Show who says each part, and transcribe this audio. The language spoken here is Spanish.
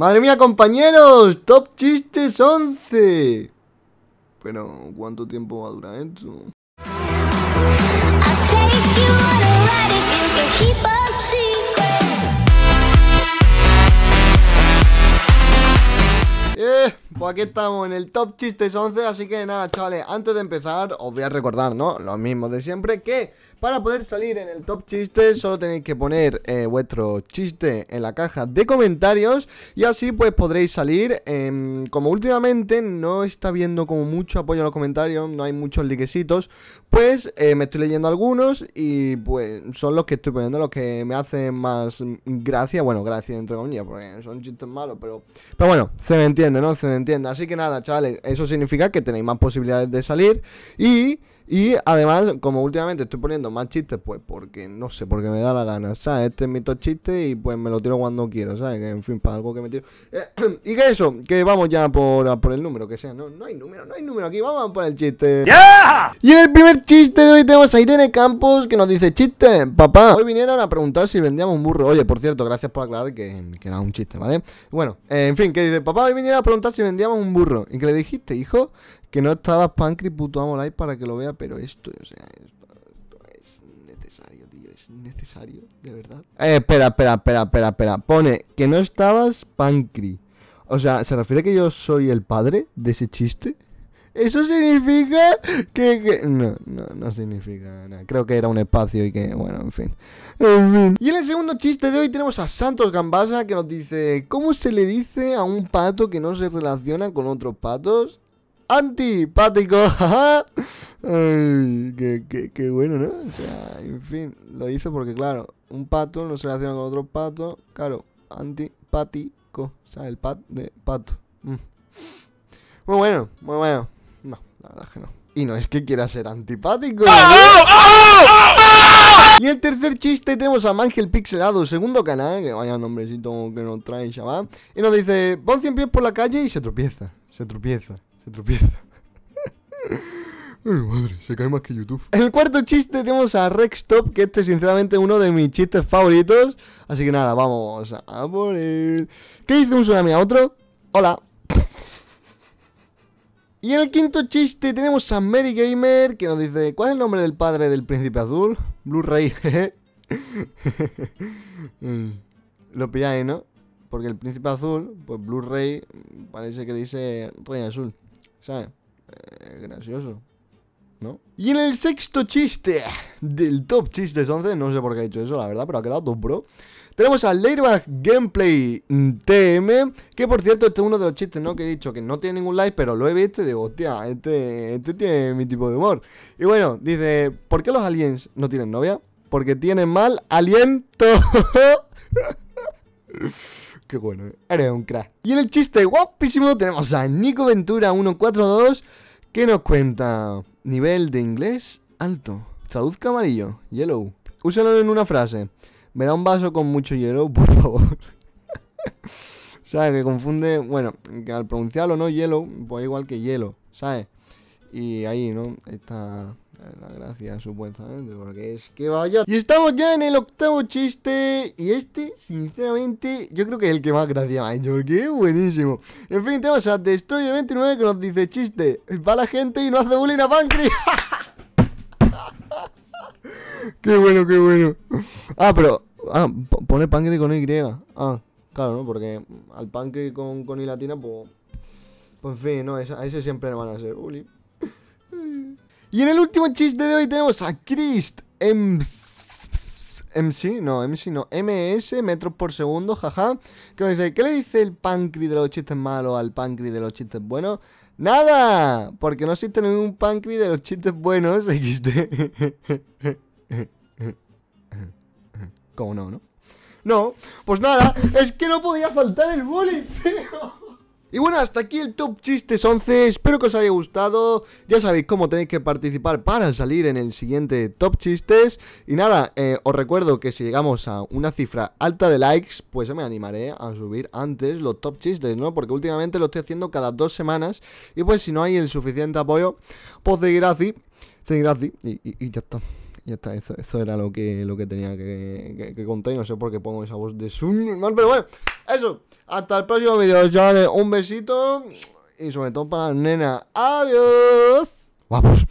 Speaker 1: Madre mía, compañeros, top chistes 11. Pero, ¿cuánto tiempo va a durar esto? Pues aquí estamos en el Top Chistes 11, así que nada, chavales, antes de empezar os voy a recordar, ¿no? Lo mismo de siempre, que para poder salir en el Top Chistes solo tenéis que poner eh, vuestro chiste en la caja de comentarios y así pues podréis salir. Em, como últimamente no está viendo como mucho apoyo en los comentarios, no hay muchos liquecitos. pues eh, me estoy leyendo algunos y pues son los que estoy poniendo, los que me hacen más gracia, bueno, gracias entre comillas, porque son chistes malos, pero... Pero bueno, se me entiende, ¿no? Se me entiende. Así que nada, chavales, eso significa que tenéis más posibilidades de salir y y además, como últimamente estoy poniendo más chistes, pues porque no sé, porque me da la gana, ¿sabes? Este es mi top chiste y pues me lo tiro cuando quiero, ¿sabes? En fin, para algo que me tiro. Eh, y que eso, que vamos ya por, el número que sea. No, no hay número, no hay número aquí, vamos a por el chiste. ¡Ya! Y en el primer chiste de hoy tenemos a Irene Campos que nos dice: Chiste, papá. Hoy vinieron a preguntar si vendíamos un burro. Oye, por cierto, gracias por aclarar que, era un chiste, ¿vale? Bueno, eh, en fin, que dice: Papá, hoy vinieron a preguntar si vendíamos un burro. Y qué le dijiste, hijo, que no estabas Pancri puto y para que lo vea, pero esto, o sea, esto, es necesario, tío, es necesario, de verdad. Eh, espera, espera, espera, espera, espera. Pone que no estabas Pancri. O sea, ¿se refiere que yo soy el padre de ese chiste? Eso significa que, No, no, no significa nada. Creo que era un espacio y que, bueno, en fin. en fin. Y en el segundo chiste de hoy tenemos a Santos Gambasa que nos dice: ¿Cómo se le dice a un pato que no se relaciona con otros patos? antipático. Ay, qué, bueno, ¿no? O sea, en fin, lo hizo porque, claro, un pato no se relaciona con otro pato. Claro, antipático. O sea, el pat de pato. Mm. Muy bueno, muy bueno. No, la verdad que no. Y no es que quiera ser antipático. ¡Ah, ¡Ah, ¡Ah, y el tercer chiste tenemos a Mangel Pixelado, segundo canal, que vaya nombrecito que nos trae, chaval. Y nos dice, pon 100 pies por la calle y se tropieza, se tropieza, se tropieza. Ay, madre, se cae más que YouTube. En el cuarto chiste tenemos a Rextop, que este es sinceramente uno de mis chistes favoritos. Así que nada, vamos a por él. ¿Qué dice un tsunami a otro? Hola. Y en el quinto chiste tenemos a Mary Gamer, que nos dice, ¿cuál es el nombre del padre del príncipe azul? Blu-ray, mm, Lo pilláis, ¿no? Porque el príncipe azul, pues Blu-ray, parece que dice Rey Azul. ¿Sabes? es eh, gracioso. ¿No? Y en el sexto chiste del top chistes 11, no sé por qué ha dicho eso, la verdad, pero ha quedado top bro. Tenemos al Layback Gameplay TM, mm, que por cierto, este es uno de los chistes, ¿no? Que he dicho que no tiene ningún like, pero lo he visto y digo, hostia, este, este tiene mi tipo de humor. Y bueno, dice, ¿por qué los aliens no tienen novia? Porque tienen mal aliento. Qué bueno, eh. eres un crack. Y en el chiste guapísimo tenemos a Nico Ventura 142 que nos cuenta nivel de inglés alto. Traduzca amarillo, yellow. Úsalo en una frase. Me da un vaso con mucho hielo, por favor. ¿Sabes? Que confunde, bueno, que al pronunciarlo no yellow, pues igual que hielo, ¿sabes? Y ahí, ¿no? Está la gracia, supuestamente, porque es que vaya. Y estamos ya en el octavo chiste. Y este, sinceramente, yo creo que es el que más gracia me ha hecho, porque buenísimo. En fin, tenemos a Destroyer29 que nos dice chiste. Va la gente y no hace bullying a Pancre. qué bueno, qué bueno. Ah, pero. Ah, pone Pancre con Y. Ah, claro, ¿no? Porque al Pancre con, con latina, pues. Pues en fin, no, a ese siempre le van a hacer bullying. Y en el último chiste de hoy tenemos a Christ MC, no, MC no, MS, metros por segundo, jaja. Que nos dice, ¿qué le dice el páncreas de los chistes malos al páncreas de los chistes buenos? ¡Nada! Porque no existe ningún páncreas de los chistes buenos, XD. ¿Cómo no, no? No, pues nada, es que no podía faltar el boli, tío. Y bueno, hasta aquí el Top Chistes 11, espero que os haya gustado, ya sabéis cómo tenéis que participar para salir en el siguiente Top Chistes, y nada, eh, os recuerdo que si llegamos a una cifra alta de likes, pues yo me animaré a subir antes los Top Chistes, ¿no? Porque últimamente lo estoy haciendo cada dos semanas, y pues si no hay el suficiente apoyo, pues seguirá así, seguirá así, y, ya está ya está, eso, eso, era lo que, lo que tenía que, contar y no sé por qué pongo esa voz de su... Pero bueno, eso, hasta el próximo video, chavales. Un besito y sobre todo para la nena. Adiós. Vamos.